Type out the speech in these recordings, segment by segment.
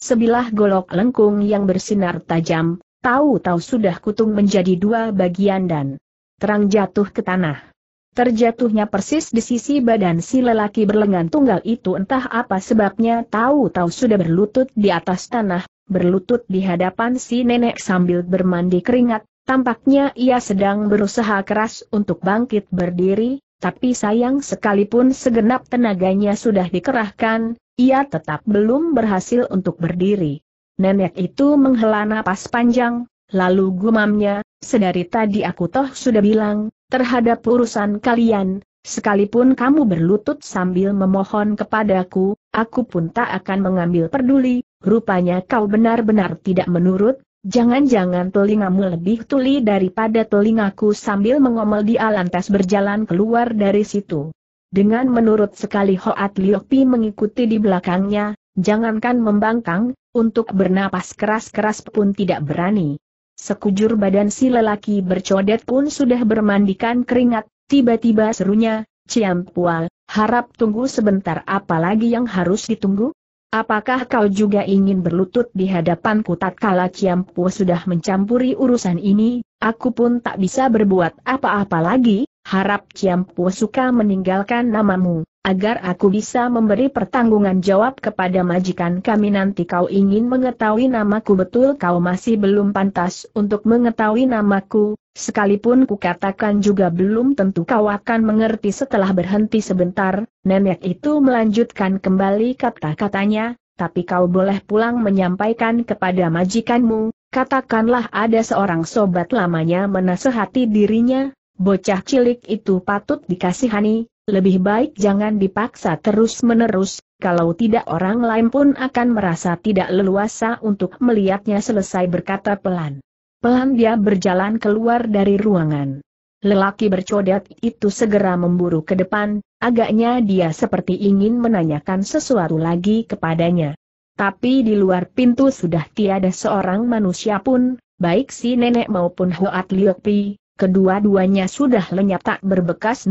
Sebilah golok lengkung yang bersinar tajam, tahu-tahu sudah kutung menjadi dua bagian dan terang jatuh ke tanah. Terjatuhnya persis di sisi badan si lelaki berlengan tunggal itu entah apa sebabnya tahu-tahu sudah berlutut di atas tanah, berlutut di hadapan si nenek sambil bermandi keringat, tampaknya ia sedang berusaha keras untuk bangkit berdiri, tapi sayang sekalipun segenap tenaganya sudah dikerahkan, ia tetap belum berhasil untuk berdiri. Nenek itu menghela napas panjang, lalu gumamnya, sedari tadi aku toh sudah bilang, terhadap urusan kalian, sekalipun kamu berlutut sambil memohon kepadaku, aku pun tak akan mengambil peduli, rupanya kau benar-benar tidak menurut, Jangan-jangan telingamu lebih tuli daripada telingaku sambil mengomel di lantas berjalan keluar dari situ. Dengan menurut sekali Hoat Liopi mengikuti di belakangnya, jangankan membangkang, untuk bernapas keras-keras pun tidak berani. Sekujur badan si lelaki bercodet pun sudah bermandikan keringat, tiba-tiba serunya, Ciampual, harap tunggu sebentar apalagi yang harus ditunggu? Apakah kau juga ingin berlutut di hadapanku tatkala Ciampu sudah mencampuri urusan ini, aku pun tak bisa berbuat apa-apa lagi, harap Ciampu suka meninggalkan namamu agar aku bisa memberi pertanggungan jawab kepada majikan kami nanti kau ingin mengetahui namaku betul kau masih belum pantas untuk mengetahui namaku, sekalipun kukatakan juga belum tentu kau akan mengerti setelah berhenti sebentar, nenek itu melanjutkan kembali kata-katanya, tapi kau boleh pulang menyampaikan kepada majikanmu, katakanlah ada seorang sobat lamanya menasehati dirinya, bocah cilik itu patut dikasihani, lebih baik jangan dipaksa terus-menerus, kalau tidak orang lain pun akan merasa tidak leluasa untuk melihatnya selesai berkata pelan. Pelan dia berjalan keluar dari ruangan. Lelaki bercodet itu segera memburu ke depan, agaknya dia seperti ingin menanyakan sesuatu lagi kepadanya. Tapi di luar pintu sudah tiada seorang manusia pun, baik si nenek maupun Hoat Liokpi, Kedua-duanya sudah lenyap tak berbekas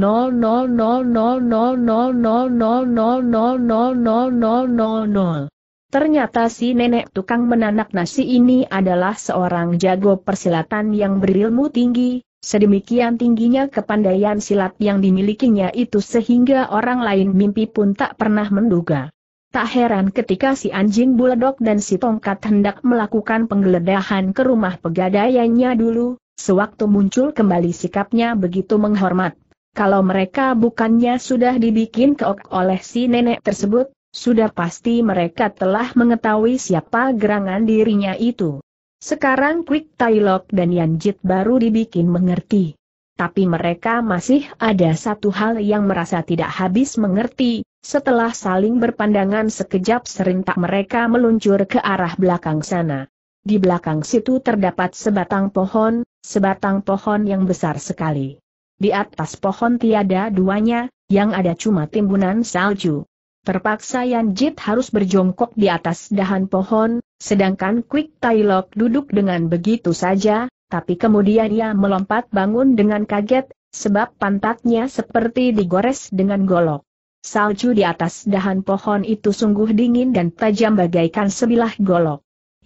Ternyata si nenek tukang menanak nasi ini adalah seorang jago persilatan yang berilmu tinggi, sedemikian tingginya kepandaian silat yang dimilikinya itu sehingga orang lain mimpi pun tak pernah menduga. Tak heran ketika si anjing buledok dan si tongkat hendak melakukan penggeledahan ke rumah pegadaiannya dulu, Sewaktu muncul kembali sikapnya begitu menghormat. Kalau mereka bukannya sudah dibikin keok oleh si nenek tersebut, sudah pasti mereka telah mengetahui siapa gerangan dirinya itu. Sekarang Quick Tailok dan Yanjit baru dibikin mengerti. Tapi mereka masih ada satu hal yang merasa tidak habis mengerti, setelah saling berpandangan sekejap serentak mereka meluncur ke arah belakang sana. Di belakang situ terdapat sebatang pohon, sebatang pohon yang besar sekali. Di atas pohon tiada duanya, yang ada cuma timbunan salju. Terpaksa Yanjit harus berjongkok di atas dahan pohon, sedangkan Quick Tailok duduk dengan begitu saja, tapi kemudian ia melompat bangun dengan kaget, sebab pantatnya seperti digores dengan golok. Salju di atas dahan pohon itu sungguh dingin dan tajam bagaikan sebilah golok.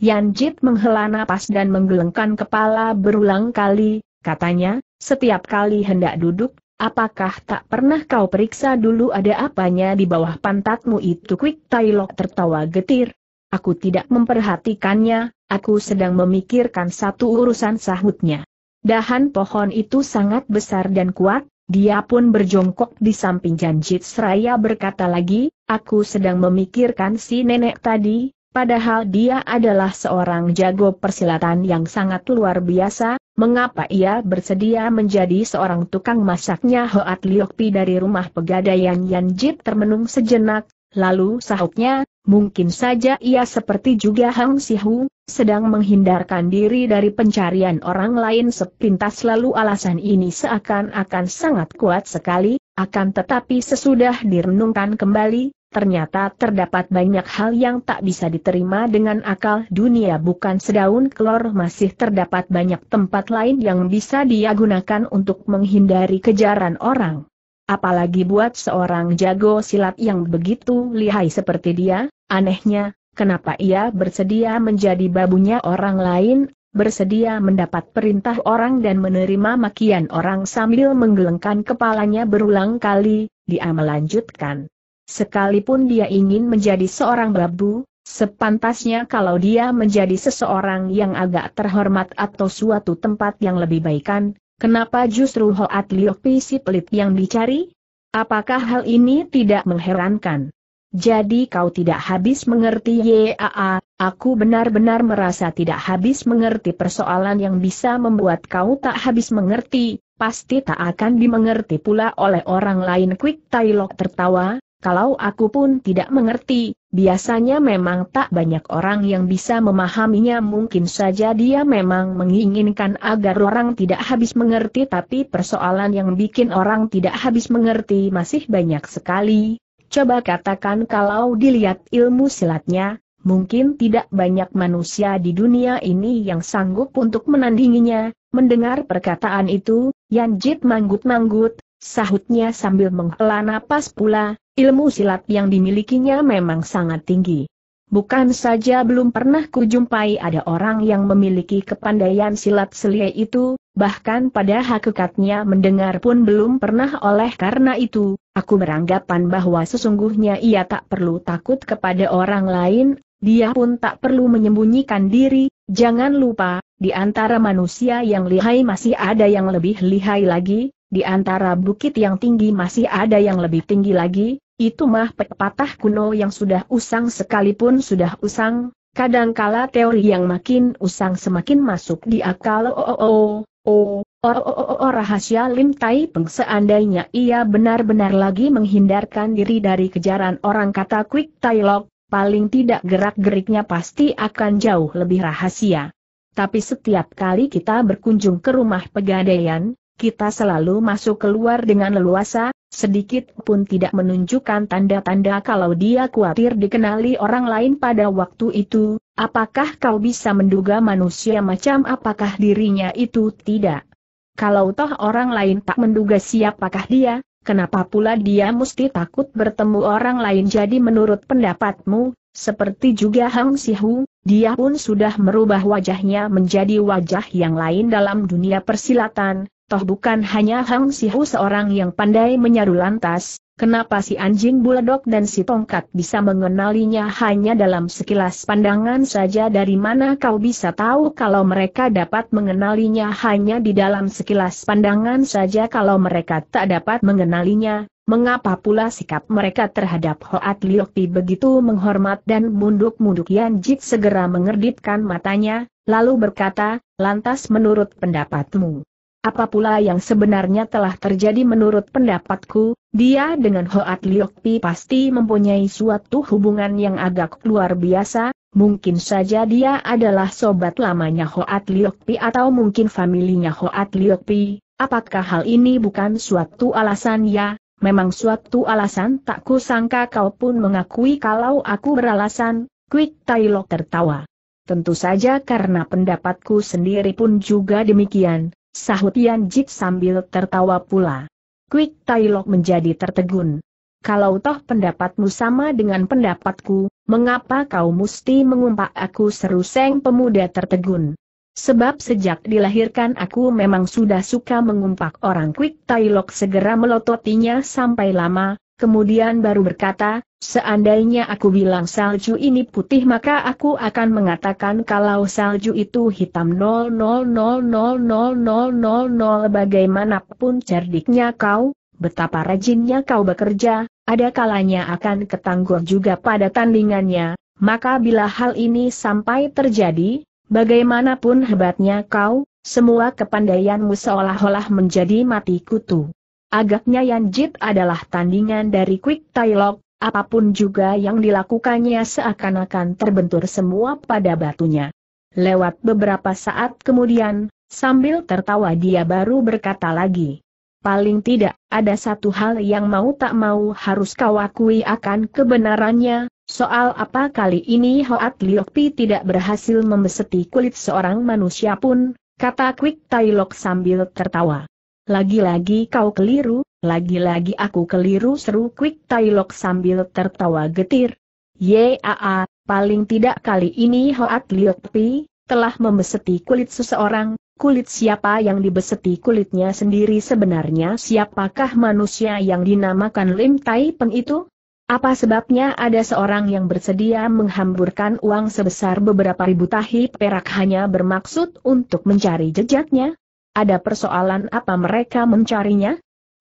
Yan Jit menghela napas dan menggelengkan kepala berulang kali, katanya, setiap kali hendak duduk, apakah tak pernah kau periksa dulu ada apanya di bawah pantatmu itu Quick Tailok tertawa getir. Aku tidak memperhatikannya, aku sedang memikirkan satu urusan sahutnya. Dahan pohon itu sangat besar dan kuat, dia pun berjongkok di samping Janjit seraya berkata lagi, aku sedang memikirkan si nenek tadi, Padahal dia adalah seorang jago persilatan yang sangat luar biasa, mengapa ia bersedia menjadi seorang tukang masaknya Hoat Liokpi dari rumah pegadaian Yanjit termenung sejenak, lalu sahutnya, mungkin saja ia seperti juga Hang Sihu, sedang menghindarkan diri dari pencarian orang lain sepintas lalu alasan ini seakan-akan sangat kuat sekali, akan tetapi sesudah direnungkan kembali, ternyata terdapat banyak hal yang tak bisa diterima dengan akal dunia bukan sedaun kelor masih terdapat banyak tempat lain yang bisa dia gunakan untuk menghindari kejaran orang. Apalagi buat seorang jago silat yang begitu lihai seperti dia, anehnya, kenapa ia bersedia menjadi babunya orang lain, bersedia mendapat perintah orang dan menerima makian orang sambil menggelengkan kepalanya berulang kali, dia melanjutkan. Sekalipun dia ingin menjadi seorang babu, sepantasnya kalau dia menjadi seseorang yang agak terhormat atau suatu tempat yang lebih baikkan, kenapa justru Hoat Liokpi si pelit yang dicari? Apakah hal ini tidak mengherankan? Jadi kau tidak habis mengerti YAA, aku benar-benar merasa tidak habis mengerti persoalan yang bisa membuat kau tak habis mengerti, pasti tak akan dimengerti pula oleh orang lain Quick Lok tertawa, kalau aku pun tidak mengerti, biasanya memang tak banyak orang yang bisa memahaminya mungkin saja dia memang menginginkan agar orang tidak habis mengerti tapi persoalan yang bikin orang tidak habis mengerti masih banyak sekali. Coba katakan kalau dilihat ilmu silatnya, mungkin tidak banyak manusia di dunia ini yang sanggup untuk menandinginya, mendengar perkataan itu, Yanjit manggut-manggut, Sahutnya sambil menghela napas pula, ilmu silat yang dimilikinya memang sangat tinggi. Bukan saja belum pernah kujumpai ada orang yang memiliki kepandaian silat selia itu, bahkan pada hakikatnya mendengar pun belum pernah oleh karena itu, aku beranggapan bahwa sesungguhnya ia tak perlu takut kepada orang lain, dia pun tak perlu menyembunyikan diri, jangan lupa, di antara manusia yang lihai masih ada yang lebih lihai lagi, di antara bukit yang tinggi masih ada yang lebih tinggi lagi, itu mah pepatah kuno yang sudah usang sekalipun sudah usang, kadangkala teori yang makin usang semakin masuk di akal oh oh oh, oh, oh, oh, oh, oh rahasia Lim Tai Peng seandainya ia benar-benar lagi menghindarkan diri dari kejaran orang kata Quick Tai Lok, paling tidak gerak-geriknya pasti akan jauh lebih rahasia. Tapi setiap kali kita berkunjung ke rumah pegadaian, kita selalu masuk keluar dengan leluasa, sedikit pun tidak menunjukkan tanda-tanda kalau dia khawatir dikenali orang lain pada waktu itu, apakah kau bisa menduga manusia macam apakah dirinya itu tidak? Kalau toh orang lain tak menduga siapakah dia, kenapa pula dia mesti takut bertemu orang lain jadi menurut pendapatmu, seperti juga Hang Sihu, dia pun sudah merubah wajahnya menjadi wajah yang lain dalam dunia persilatan, Toh bukan hanya Hang Sihu seorang yang pandai menyaru lantas, Kenapa si anjing buledok dan si tongkat bisa mengenalinya hanya dalam sekilas pandangan saja dari mana kau bisa tahu kalau mereka dapat mengenalinya hanya di dalam sekilas pandangan saja kalau mereka tak dapat mengenalinya, mengapa pula sikap mereka terhadap Hoat Liokti begitu menghormat dan munduk-munduk Yan Jit segera mengerditkan matanya, lalu berkata, lantas menurut pendapatmu. Apa pula yang sebenarnya telah terjadi menurut pendapatku, dia dengan Hoat Liokpi pasti mempunyai suatu hubungan yang agak luar biasa, mungkin saja dia adalah sobat lamanya Hoat Liokpi atau mungkin familinya Hoat Liokpi, apakah hal ini bukan suatu alasan ya? Memang suatu alasan tak kusangka kau pun mengakui kalau aku beralasan, Quick Tailok tertawa. Tentu saja karena pendapatku sendiri pun juga demikian, Sahut Yan Jik sambil tertawa pula. Quick Tailok menjadi tertegun. Kalau toh pendapatmu sama dengan pendapatku, mengapa kau mesti mengumpak aku seru Seng pemuda tertegun? Sebab sejak dilahirkan aku memang sudah suka mengumpak orang Quick Tailok segera melototinya sampai lama, kemudian baru berkata, seandainya aku bilang salju ini putih maka aku akan mengatakan kalau salju itu hitam bagaimanapun cerdiknya kau, betapa rajinnya kau bekerja, ada kalanya akan ketangguh juga pada tandingannya, maka bila hal ini sampai terjadi, bagaimanapun hebatnya kau, semua kepandaianmu seolah-olah menjadi mati kutu. Agaknya Jit adalah tandingan dari Quick Tai apapun juga yang dilakukannya seakan-akan terbentur semua pada batunya. Lewat beberapa saat kemudian, sambil tertawa dia baru berkata lagi. Paling tidak, ada satu hal yang mau tak mau harus kau akui akan kebenarannya, soal apa kali ini Hoat Liokpi tidak berhasil membeseti kulit seorang manusia pun, kata Quick Tai sambil tertawa. Lagi-lagi kau keliru, lagi-lagi aku keliru seru Quick Tailok sambil tertawa getir. Yaa, paling tidak kali ini Hoat Liokpi, telah membeseti kulit seseorang, kulit siapa yang dibeseti kulitnya sendiri sebenarnya siapakah manusia yang dinamakan Lim Tai Peng itu? Apa sebabnya ada seorang yang bersedia menghamburkan uang sebesar beberapa ribu tahi perak hanya bermaksud untuk mencari jejaknya? Ada persoalan apa mereka mencarinya?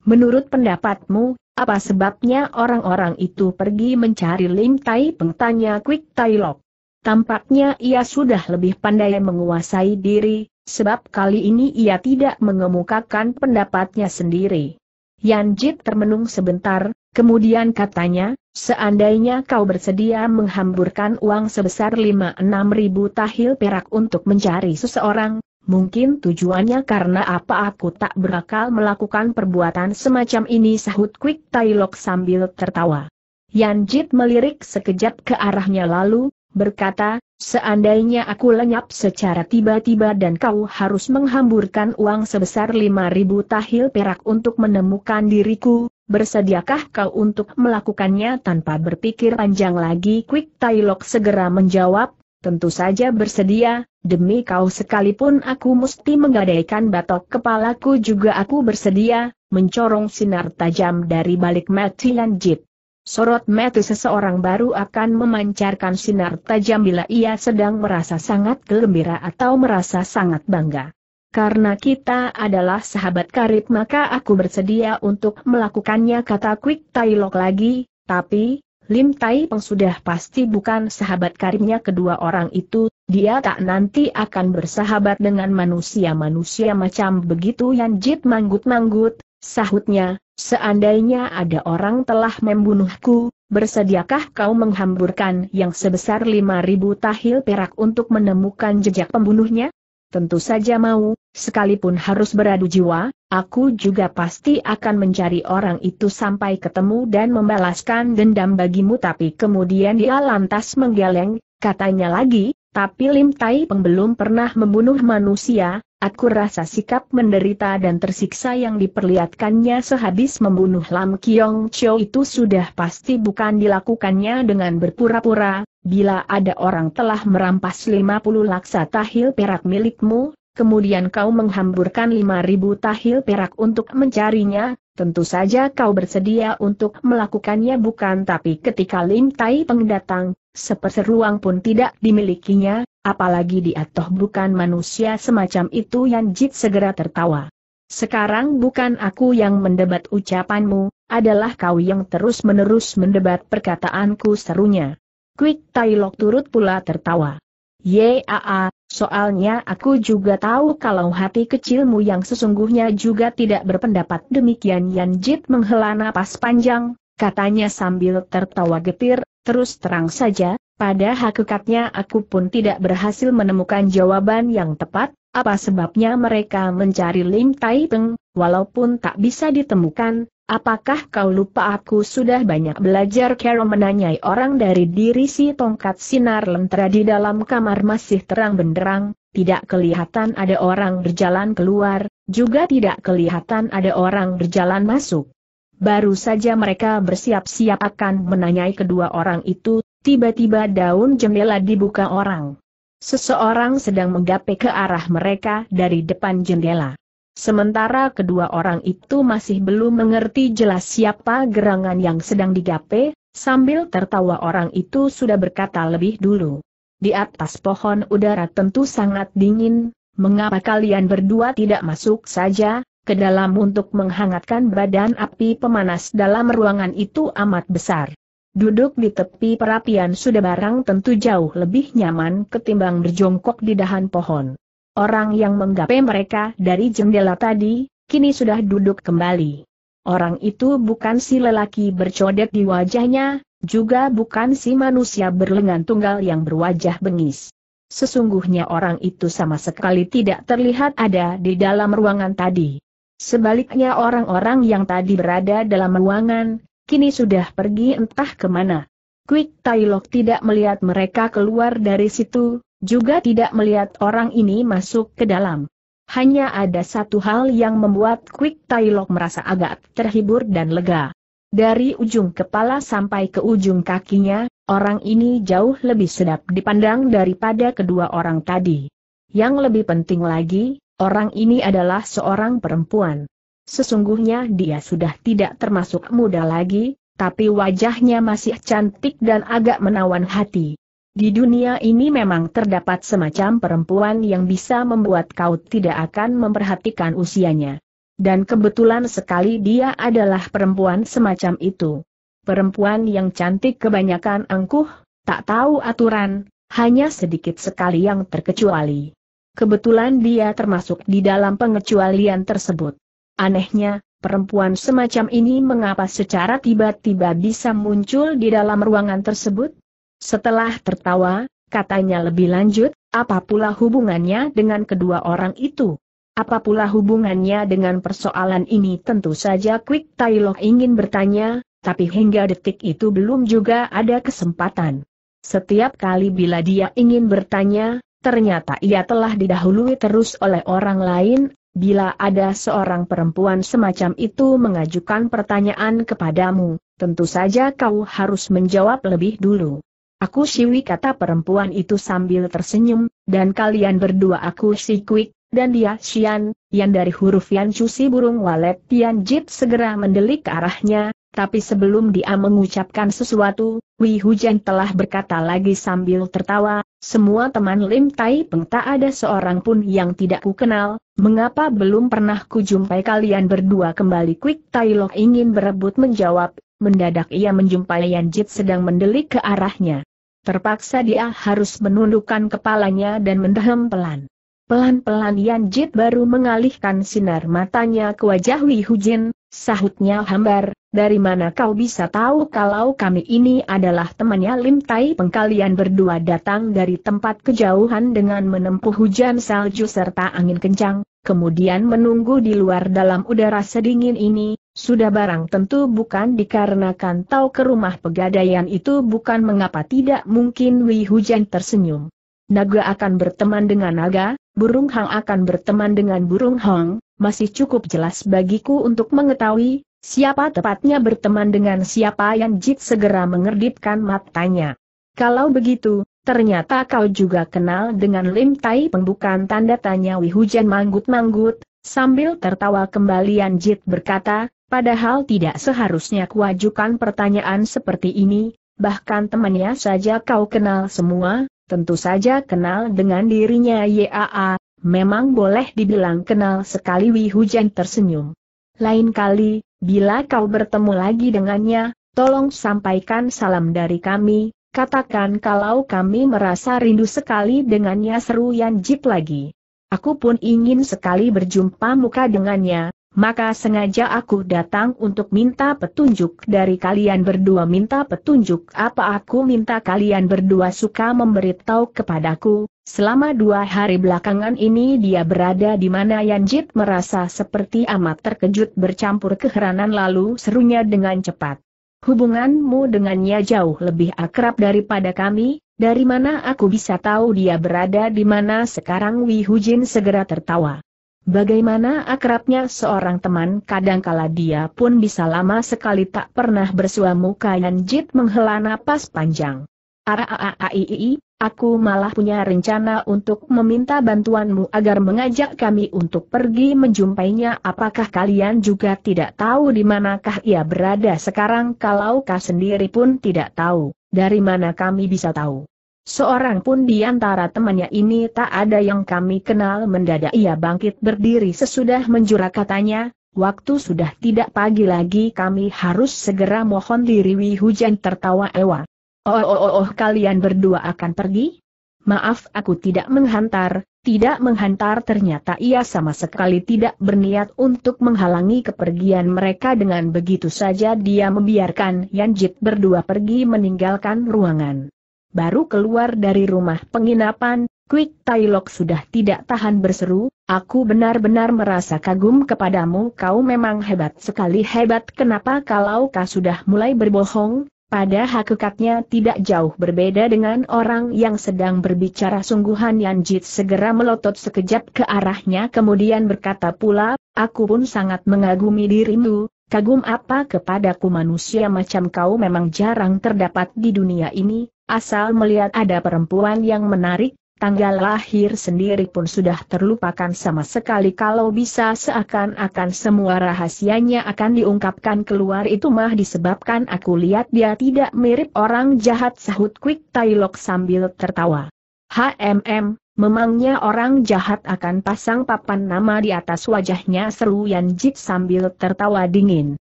Menurut pendapatmu, apa sebabnya orang-orang itu pergi mencari Lim Tai Peng tanya Quick Tai Lok? Tampaknya ia sudah lebih pandai menguasai diri, sebab kali ini ia tidak mengemukakan pendapatnya sendiri. Yan Jit termenung sebentar, kemudian katanya, seandainya kau bersedia menghamburkan uang sebesar 5-6 ribu tahil perak untuk mencari seseorang, Mungkin tujuannya karena apa aku tak berakal melakukan perbuatan semacam ini sahut Quick Tailok sambil tertawa. Yan Jit melirik sekejap ke arahnya lalu, berkata, seandainya aku lenyap secara tiba-tiba dan kau harus menghamburkan uang sebesar 5.000 tahil perak untuk menemukan diriku, bersediakah kau untuk melakukannya tanpa berpikir panjang lagi Quick Tailok segera menjawab, tentu saja bersedia, demi kau sekalipun aku mesti menggadaikan batok kepalaku juga aku bersedia, mencorong sinar tajam dari balik mati lanjut. Sorot mata seseorang baru akan memancarkan sinar tajam bila ia sedang merasa sangat gembira atau merasa sangat bangga. Karena kita adalah sahabat karib maka aku bersedia untuk melakukannya kata Quick Tailok lagi, tapi, Lim Tai Peng sudah pasti bukan sahabat karibnya kedua orang itu, dia tak nanti akan bersahabat dengan manusia-manusia macam begitu yang Jit manggut-manggut, sahutnya, seandainya ada orang telah membunuhku, bersediakah kau menghamburkan yang sebesar 5.000 tahil perak untuk menemukan jejak pembunuhnya? tentu saja mau, sekalipun harus beradu jiwa, aku juga pasti akan mencari orang itu sampai ketemu dan membalaskan dendam bagimu tapi kemudian dia lantas menggeleng, katanya lagi, tapi Lim Tai Peng belum pernah membunuh manusia, aku rasa sikap menderita dan tersiksa yang diperlihatkannya sehabis membunuh Lam Kiong Chio itu sudah pasti bukan dilakukannya dengan berpura-pura, Bila ada orang telah merampas 50 laksa tahil perak milikmu, kemudian kau menghamburkan 5000 tahil perak untuk mencarinya, tentu saja kau bersedia untuk melakukannya bukan tapi ketika Lim Tai Peng datang, seperseruang pun tidak dimilikinya, apalagi dia toh bukan manusia semacam itu yang Jit segera tertawa. Sekarang bukan aku yang mendebat ucapanmu, adalah kau yang terus-menerus mendebat perkataanku serunya. Quick Tai Lok turut pula tertawa. Yaa, soalnya aku juga tahu kalau hati kecilmu yang sesungguhnya juga tidak berpendapat demikian Yan Jit menghela napas panjang, katanya sambil tertawa getir, terus terang saja, pada hakikatnya aku pun tidak berhasil menemukan jawaban yang tepat, apa sebabnya mereka mencari Lim Tai Peng, walaupun tak bisa ditemukan, Apakah kau lupa aku sudah banyak belajar Carol menanyai orang dari diri si tongkat sinar lentera di dalam kamar masih terang benderang, tidak kelihatan ada orang berjalan keluar, juga tidak kelihatan ada orang berjalan masuk. Baru saja mereka bersiap-siap akan menanyai kedua orang itu, tiba-tiba daun jendela dibuka orang. Seseorang sedang menggapai ke arah mereka dari depan jendela. Sementara kedua orang itu masih belum mengerti jelas siapa gerangan yang sedang digape, sambil tertawa orang itu sudah berkata lebih dulu. Di atas pohon udara tentu sangat dingin, mengapa kalian berdua tidak masuk saja, ke dalam untuk menghangatkan badan api pemanas dalam ruangan itu amat besar. Duduk di tepi perapian sudah barang tentu jauh lebih nyaman ketimbang berjongkok di dahan pohon. Orang yang menggapai mereka dari jendela tadi, kini sudah duduk kembali. Orang itu bukan si lelaki bercodet di wajahnya, juga bukan si manusia berlengan tunggal yang berwajah bengis. Sesungguhnya orang itu sama sekali tidak terlihat ada di dalam ruangan tadi. Sebaliknya orang-orang yang tadi berada dalam ruangan, kini sudah pergi entah kemana. Quick Tailok tidak melihat mereka keluar dari situ, juga tidak melihat orang ini masuk ke dalam. Hanya ada satu hal yang membuat Quick Tailok merasa agak terhibur dan lega. Dari ujung kepala sampai ke ujung kakinya, orang ini jauh lebih sedap dipandang daripada kedua orang tadi. Yang lebih penting lagi, orang ini adalah seorang perempuan. Sesungguhnya dia sudah tidak termasuk muda lagi, tapi wajahnya masih cantik dan agak menawan hati. Di dunia ini memang terdapat semacam perempuan yang bisa membuat kau tidak akan memperhatikan usianya. Dan kebetulan sekali dia adalah perempuan semacam itu. Perempuan yang cantik kebanyakan angkuh, tak tahu aturan, hanya sedikit sekali yang terkecuali. Kebetulan dia termasuk di dalam pengecualian tersebut. Anehnya, perempuan semacam ini mengapa secara tiba-tiba bisa muncul di dalam ruangan tersebut? Setelah tertawa, katanya lebih lanjut, apa pula hubungannya dengan kedua orang itu? Apa pula hubungannya dengan persoalan ini? Tentu saja Quick Tailoh ingin bertanya, tapi hingga detik itu belum juga ada kesempatan. Setiap kali bila dia ingin bertanya, ternyata ia telah didahului terus oleh orang lain, bila ada seorang perempuan semacam itu mengajukan pertanyaan kepadamu, tentu saja kau harus menjawab lebih dulu. Aku siwi kata perempuan itu sambil tersenyum, dan kalian berdua aku si quick dan dia Xian, yang dari huruf yang Chu burung walet Tian Jit segera mendelik ke arahnya, tapi sebelum dia mengucapkan sesuatu, Wei Hujan telah berkata lagi sambil tertawa, semua teman Lim Tai Peng tak ada seorang pun yang tidak kukenal, mengapa belum pernah kujumpai kalian berdua kembali quick Tai Lok ingin berebut menjawab, mendadak ia menjumpai Yan Jit sedang mendelik ke arahnya. Terpaksa dia harus menundukkan kepalanya dan mendahem pelan. Pelan-pelan Yan Jit baru mengalihkan sinar matanya ke wajah Li Hujin, sahutnya hambar, dari mana kau bisa tahu kalau kami ini adalah temannya Lim Tai Peng berdua datang dari tempat kejauhan dengan menempuh hujan salju serta angin kencang, kemudian menunggu di luar dalam udara sedingin ini, sudah barang tentu bukan dikarenakan tahu ke rumah pegadaian itu bukan mengapa tidak mungkin Wei Hujan tersenyum. Naga akan berteman dengan naga, burung hang akan berteman dengan burung hong, masih cukup jelas bagiku untuk mengetahui, siapa tepatnya berteman dengan siapa yang Jit segera mengerdipkan matanya. Kalau begitu, ternyata kau juga kenal dengan Lim Tai pembukaan tanda tanya Wei Hujan manggut-manggut, Sambil tertawa kembali Anjit berkata, Padahal tidak seharusnya kuajukan pertanyaan seperti ini, bahkan temannya saja kau kenal semua, tentu saja kenal dengan dirinya YAA, memang boleh dibilang kenal sekali Wi Hujan tersenyum. Lain kali, bila kau bertemu lagi dengannya, tolong sampaikan salam dari kami, katakan kalau kami merasa rindu sekali dengannya seru Yan Jip lagi. Aku pun ingin sekali berjumpa muka dengannya, maka sengaja aku datang untuk minta petunjuk dari kalian berdua minta petunjuk apa aku minta kalian berdua suka memberitahu kepadaku, selama dua hari belakangan ini dia berada di mana Yanjit merasa seperti amat terkejut bercampur keheranan lalu serunya dengan cepat. Hubunganmu dengannya jauh lebih akrab daripada kami, dari mana aku bisa tahu dia berada di mana sekarang Wi Hujin segera tertawa. Bagaimana akrabnya seorang teman kadangkala dia pun bisa lama sekali tak pernah bersuah muka Yanjit menghela napas panjang. Araaaiii, aku malah punya rencana untuk meminta bantuanmu agar mengajak kami untuk pergi menjumpainya. Apakah kalian juga tidak tahu di manakah ia berada sekarang kalau kau sendiri pun tidak tahu, dari mana kami bisa tahu? Seorang pun di antara temannya ini tak ada yang kami kenal mendadak ia bangkit berdiri sesudah menjura katanya, waktu sudah tidak pagi lagi kami harus segera mohon diri Wi Hujan tertawa ewa. Oh, oh, oh, oh kalian berdua akan pergi? Maaf aku tidak menghantar, tidak menghantar ternyata ia sama sekali tidak berniat untuk menghalangi kepergian mereka dengan begitu saja dia membiarkan Yanjit berdua pergi meninggalkan ruangan. Baru keluar dari rumah penginapan, Quick Tailok sudah tidak tahan berseru, aku benar-benar merasa kagum kepadamu kau memang hebat sekali hebat kenapa kalau kau sudah mulai berbohong, pada hakikatnya tidak jauh berbeda dengan orang yang sedang berbicara sungguhan Yanjit segera melotot sekejap ke arahnya kemudian berkata pula, aku pun sangat mengagumi dirimu, kagum apa kepadaku manusia macam kau memang jarang terdapat di dunia ini, asal melihat ada perempuan yang menarik, tanggal lahir sendiri pun sudah terlupakan sama sekali kalau bisa seakan-akan semua rahasianya akan diungkapkan keluar itu mah disebabkan aku lihat dia tidak mirip orang jahat sahut Quick Tailok sambil tertawa. HMM, memangnya orang jahat akan pasang papan nama di atas wajahnya seru Yanjik sambil tertawa dingin.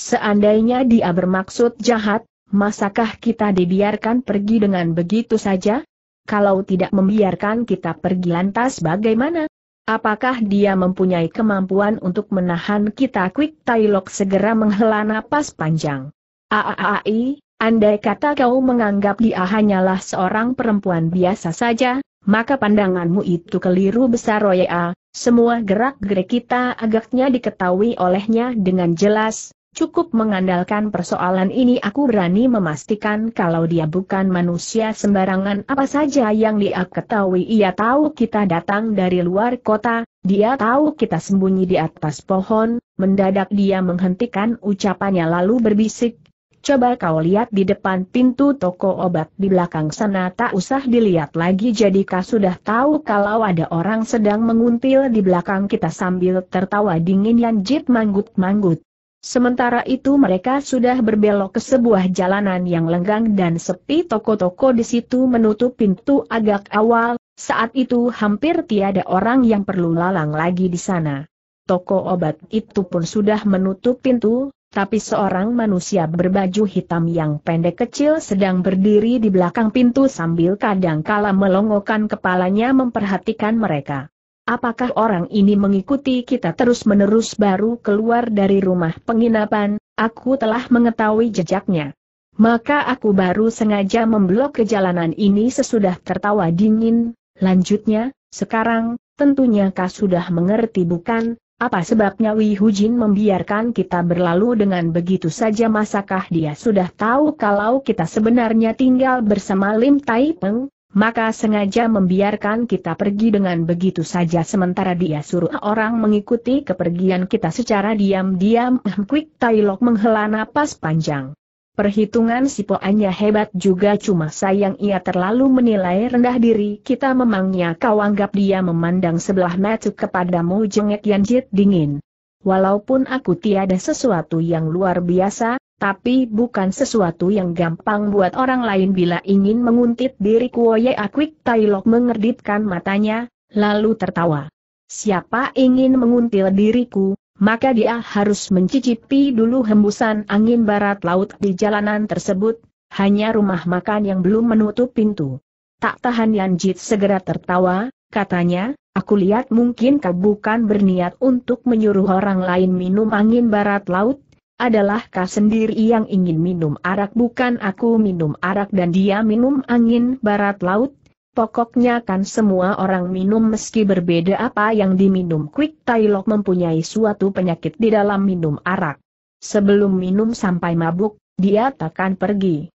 Seandainya dia bermaksud jahat, Masakah kita dibiarkan pergi dengan begitu saja? Kalau tidak membiarkan kita pergi lantas bagaimana? Apakah dia mempunyai kemampuan untuk menahan kita? Quick Tailok segera menghela napas panjang. Aaai, andai kata kau menganggap dia hanyalah seorang perempuan biasa saja, maka pandanganmu itu keliru besar Roya, semua gerak-gerik kita agaknya diketahui olehnya dengan jelas, Cukup mengandalkan persoalan ini aku berani memastikan kalau dia bukan manusia sembarangan apa saja yang dia ketahui. Ia tahu kita datang dari luar kota, dia tahu kita sembunyi di atas pohon, mendadak dia menghentikan ucapannya lalu berbisik. Coba kau lihat di depan pintu toko obat di belakang sana tak usah dilihat lagi Jadi kau sudah tahu kalau ada orang sedang menguntil di belakang kita sambil tertawa dingin yang jit manggut-manggut. Sementara itu mereka sudah berbelok ke sebuah jalanan yang lenggang dan sepi toko-toko di situ menutup pintu agak awal, saat itu hampir tiada orang yang perlu lalang lagi di sana. Toko obat itu pun sudah menutup pintu, tapi seorang manusia berbaju hitam yang pendek kecil sedang berdiri di belakang pintu sambil kadang-kala melongokkan kepalanya memperhatikan mereka. Apakah orang ini mengikuti kita terus-menerus baru keluar dari rumah penginapan, aku telah mengetahui jejaknya. Maka aku baru sengaja memblok kejalanan ini sesudah tertawa dingin, lanjutnya, sekarang, tentunya kau sudah mengerti bukan, apa sebabnya Wi Hujin membiarkan kita berlalu dengan begitu saja masakah dia sudah tahu kalau kita sebenarnya tinggal bersama Lim Tai Peng? maka sengaja membiarkan kita pergi dengan begitu saja sementara dia suruh orang mengikuti kepergian kita secara diam-diam. Quick ah, Tailok menghela napas panjang. Perhitungan si Poanya hebat juga cuma sayang ia terlalu menilai rendah diri kita memangnya kau anggap dia memandang sebelah mata kepadamu jengek Yanjit dingin. Walaupun aku tiada sesuatu yang luar biasa, tapi bukan sesuatu yang gampang buat orang lain bila ingin menguntit diri Kuoye Akwik Tailok mengerdipkan matanya, lalu tertawa. Siapa ingin menguntil diriku, maka dia harus mencicipi dulu hembusan angin barat laut di jalanan tersebut, hanya rumah makan yang belum menutup pintu. Tak tahan Yanjit segera tertawa, katanya, aku lihat mungkin kau bukan berniat untuk menyuruh orang lain minum angin barat laut, adalah kau sendiri yang ingin minum arak bukan aku minum arak dan dia minum angin barat laut. Pokoknya kan semua orang minum meski berbeda apa yang diminum Quick Tailok mempunyai suatu penyakit di dalam minum arak. Sebelum minum sampai mabuk, dia takkan pergi.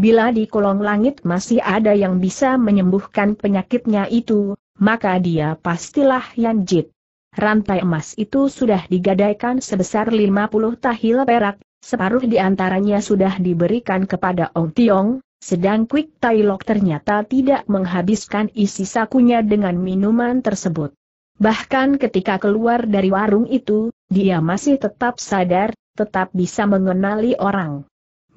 Bila di kolong langit masih ada yang bisa menyembuhkan penyakitnya itu, maka dia pastilah Yanjit rantai emas itu sudah digadaikan sebesar 50 tahil perak, separuh di antaranya sudah diberikan kepada Ong Tiong, sedang Quick Tai Lok ternyata tidak menghabiskan isi sakunya dengan minuman tersebut. Bahkan ketika keluar dari warung itu, dia masih tetap sadar, tetap bisa mengenali orang.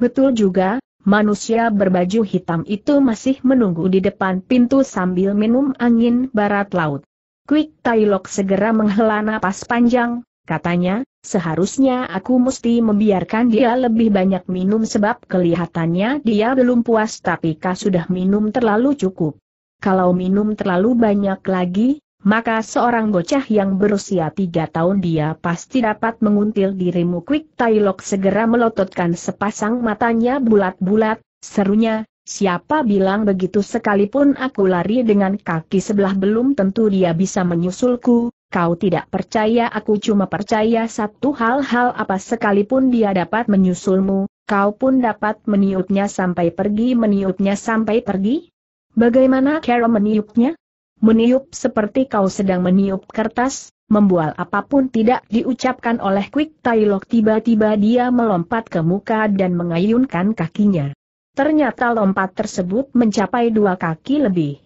Betul juga, manusia berbaju hitam itu masih menunggu di depan pintu sambil minum angin barat laut. Quick Tailok segera menghela napas panjang, katanya, seharusnya aku mesti membiarkan dia lebih banyak minum sebab kelihatannya dia belum puas tapi kau sudah minum terlalu cukup. Kalau minum terlalu banyak lagi, maka seorang bocah yang berusia tiga tahun dia pasti dapat menguntil dirimu. Quick Tailok segera melototkan sepasang matanya bulat-bulat, serunya, Siapa bilang begitu sekalipun aku lari dengan kaki sebelah belum tentu dia bisa menyusulku, kau tidak percaya aku cuma percaya satu hal-hal apa sekalipun dia dapat menyusulmu, kau pun dapat meniupnya sampai pergi meniupnya sampai pergi? Bagaimana Carol meniupnya? Meniup seperti kau sedang meniup kertas, membual apapun tidak diucapkan oleh Quick Tailok tiba-tiba dia melompat ke muka dan mengayunkan kakinya. Ternyata lompat tersebut mencapai dua kaki lebih.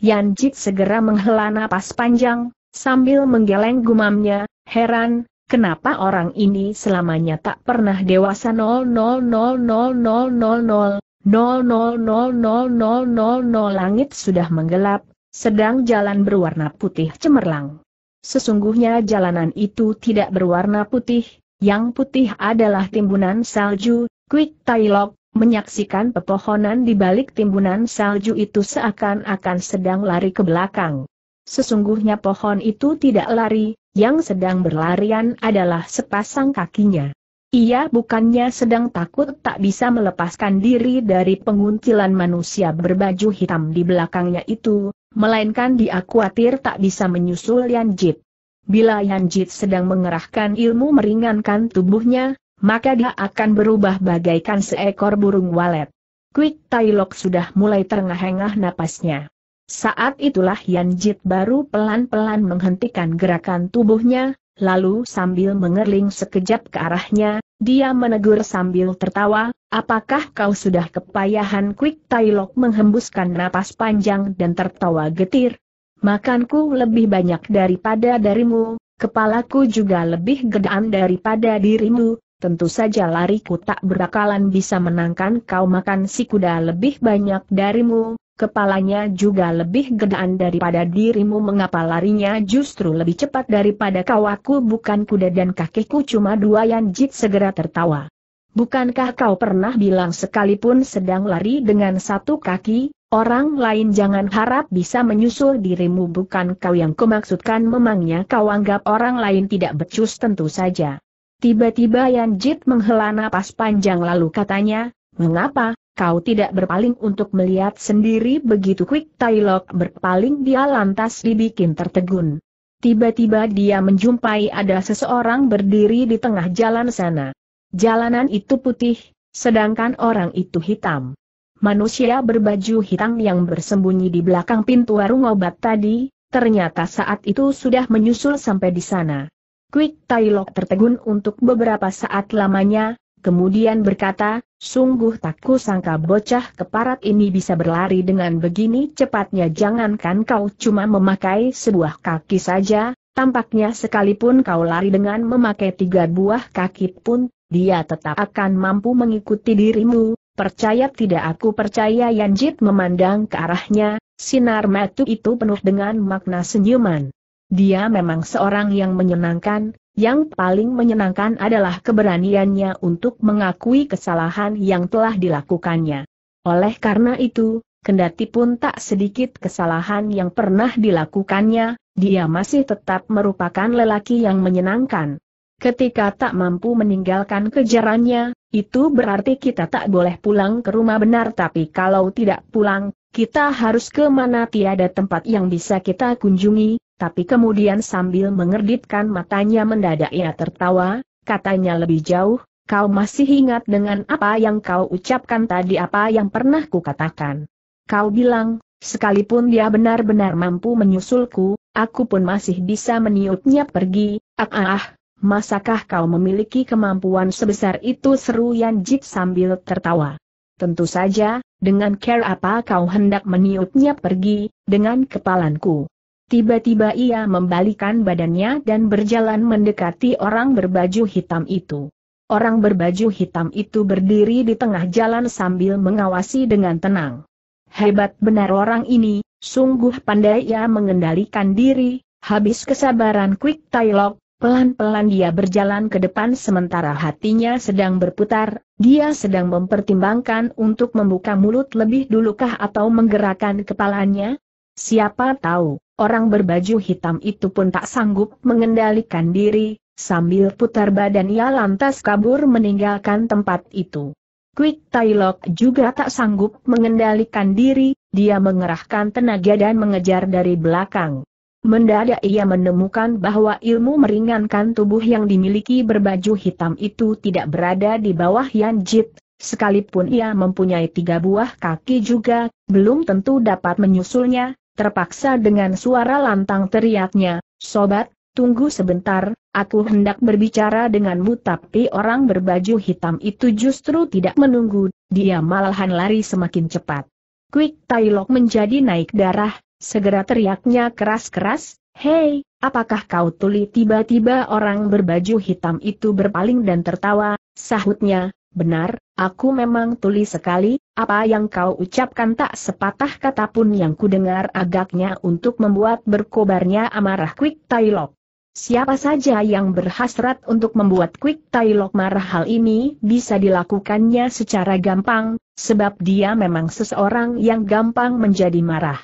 Yan Jit segera menghela napas panjang, sambil menggeleng gumamnya, heran, kenapa orang ini selamanya tak pernah dewasa 0000000000000000 langit sudah menggelap, sedang jalan berwarna putih cemerlang. Sesungguhnya jalanan itu tidak berwarna putih, yang putih adalah timbunan salju, quick tai Menyaksikan pepohonan di balik timbunan salju itu seakan-akan sedang lari ke belakang. Sesungguhnya pohon itu tidak lari, yang sedang berlarian adalah sepasang kakinya. Ia bukannya sedang takut tak bisa melepaskan diri dari penguntilan manusia berbaju hitam di belakangnya itu, melainkan dia khawatir tak bisa menyusul Yanjit. Bila Yanjit sedang mengerahkan ilmu meringankan tubuhnya, maka dia akan berubah bagaikan seekor burung walet. Quick Tailok sudah mulai terengah-engah napasnya. Saat itulah Yan Jit baru pelan-pelan menghentikan gerakan tubuhnya, lalu sambil mengerling sekejap ke arahnya, dia menegur sambil tertawa, apakah kau sudah kepayahan Quick Tailok menghembuskan napas panjang dan tertawa getir? Makanku lebih banyak daripada darimu, kepalaku juga lebih gedean daripada dirimu, tentu saja lariku tak berakalan bisa menangkan kau makan si kuda lebih banyak darimu, kepalanya juga lebih gedean daripada dirimu mengapa larinya justru lebih cepat daripada kau aku bukan kuda dan kakiku cuma dua yang Yanjit segera tertawa. Bukankah kau pernah bilang sekalipun sedang lari dengan satu kaki, orang lain jangan harap bisa menyusul dirimu bukan kau yang kumaksudkan memangnya kau anggap orang lain tidak becus tentu saja. Tiba-tiba Yan Jit menghela napas panjang lalu katanya, mengapa, kau tidak berpaling untuk melihat sendiri begitu Quick Tailok berpaling dia lantas dibikin tertegun. Tiba-tiba dia menjumpai ada seseorang berdiri di tengah jalan sana. Jalanan itu putih, sedangkan orang itu hitam. Manusia berbaju hitam yang bersembunyi di belakang pintu warung obat tadi, ternyata saat itu sudah menyusul sampai di sana. Quick Tai Lok tertegun untuk beberapa saat lamanya, kemudian berkata, sungguh tak kusangka bocah keparat ini bisa berlari dengan begini cepatnya jangankan kau cuma memakai sebuah kaki saja, tampaknya sekalipun kau lari dengan memakai tiga buah kaki pun, dia tetap akan mampu mengikuti dirimu, percaya tidak aku percaya Yanjit memandang ke arahnya, sinar matu itu penuh dengan makna senyuman. Dia memang seorang yang menyenangkan, yang paling menyenangkan adalah keberaniannya untuk mengakui kesalahan yang telah dilakukannya. Oleh karena itu, kendati pun tak sedikit kesalahan yang pernah dilakukannya, dia masih tetap merupakan lelaki yang menyenangkan. Ketika tak mampu meninggalkan kejarannya, itu berarti kita tak boleh pulang ke rumah benar tapi kalau tidak pulang, kita harus ke mana tiada tempat yang bisa kita kunjungi, tapi kemudian sambil mengerditkan matanya mendadak ia tertawa, katanya lebih jauh, kau masih ingat dengan apa yang kau ucapkan tadi apa yang pernah kukatakan. Kau bilang, sekalipun dia benar-benar mampu menyusulku, aku pun masih bisa meniupnya pergi, ah ah ah, masakah kau memiliki kemampuan sebesar itu seru Yan sambil tertawa. Tentu saja, dengan care apa kau hendak meniupnya pergi, dengan kepalanku. Tiba-tiba ia membalikan badannya dan berjalan mendekati orang berbaju hitam itu. Orang berbaju hitam itu berdiri di tengah jalan sambil mengawasi dengan tenang. Hebat benar orang ini, sungguh pandai ia mengendalikan diri, habis kesabaran Quick Tailok, pelan-pelan dia berjalan ke depan sementara hatinya sedang berputar, dia sedang mempertimbangkan untuk membuka mulut lebih dulukah atau menggerakkan kepalanya? Siapa tahu? Orang berbaju hitam itu pun tak sanggup mengendalikan diri, sambil putar badan ia lantas kabur meninggalkan tempat itu. Quick Tailok juga tak sanggup mengendalikan diri, dia mengerahkan tenaga dan mengejar dari belakang. Mendadak ia menemukan bahwa ilmu meringankan tubuh yang dimiliki berbaju hitam itu tidak berada di bawah Yan Jit, sekalipun ia mempunyai tiga buah kaki juga, belum tentu dapat menyusulnya, terpaksa dengan suara lantang teriaknya, Sobat, tunggu sebentar, aku hendak berbicara denganmu tapi orang berbaju hitam itu justru tidak menunggu, dia malahan lari semakin cepat. Quick Tailok menjadi naik darah, segera teriaknya keras-keras, Hei, apakah kau tuli tiba-tiba orang berbaju hitam itu berpaling dan tertawa, sahutnya, benar, aku memang tuli sekali, apa yang kau ucapkan tak sepatah kata pun yang kudengar agaknya untuk membuat berkobarnya amarah Quick Tailok. Siapa saja yang berhasrat untuk membuat Quick Tailok marah hal ini bisa dilakukannya secara gampang, sebab dia memang seseorang yang gampang menjadi marah.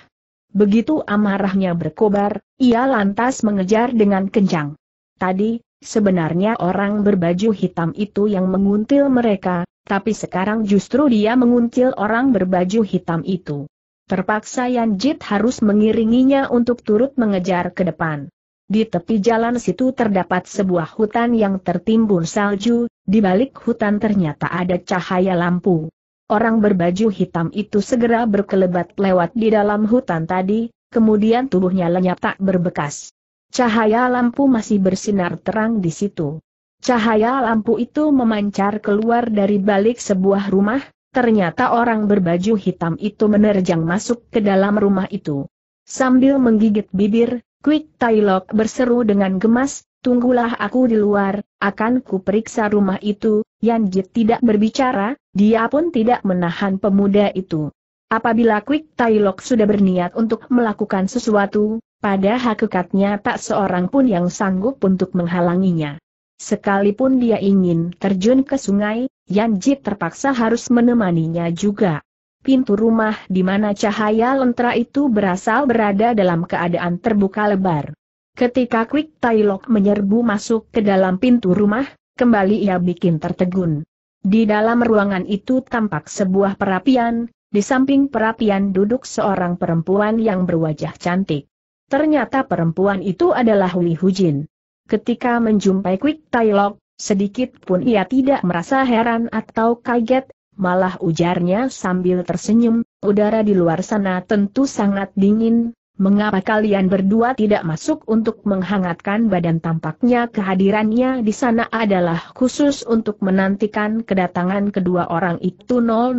Begitu amarahnya berkobar, ia lantas mengejar dengan kencang. Tadi, sebenarnya orang berbaju hitam itu yang menguntil mereka, tapi sekarang justru dia menguntil orang berbaju hitam itu. Terpaksa Yan Jit harus mengiringinya untuk turut mengejar ke depan. Di tepi jalan situ terdapat sebuah hutan yang tertimbun salju, di balik hutan ternyata ada cahaya lampu. Orang berbaju hitam itu segera berkelebat lewat di dalam hutan tadi, kemudian tubuhnya lenyap tak berbekas. Cahaya lampu masih bersinar terang di situ. Cahaya lampu itu memancar keluar dari balik sebuah rumah, ternyata orang berbaju hitam itu menerjang masuk ke dalam rumah itu. Sambil menggigit bibir, Quick Tailok berseru dengan gemas, tunggulah aku di luar, akan kuperiksa rumah itu, Yanjit tidak berbicara, dia pun tidak menahan pemuda itu. Apabila Quick Tailok sudah berniat untuk melakukan sesuatu, pada hakikatnya tak seorang pun yang sanggup untuk menghalanginya. Sekalipun dia ingin terjun ke sungai, Yanji terpaksa harus menemaninya juga. Pintu rumah di mana cahaya lentera itu berasal berada dalam keadaan terbuka lebar. Ketika Tai Tailok menyerbu masuk ke dalam pintu rumah, kembali ia bikin tertegun. Di dalam ruangan itu tampak sebuah perapian, di samping perapian duduk seorang perempuan yang berwajah cantik. Ternyata perempuan itu adalah Hui Hujin. Ketika menjumpai Quick Tailok, sedikit pun ia tidak merasa heran atau kaget, malah ujarnya sambil tersenyum, udara di luar sana tentu sangat dingin, mengapa kalian berdua tidak masuk untuk menghangatkan badan tampaknya kehadirannya di sana adalah khusus untuk menantikan kedatangan kedua orang itu 000000000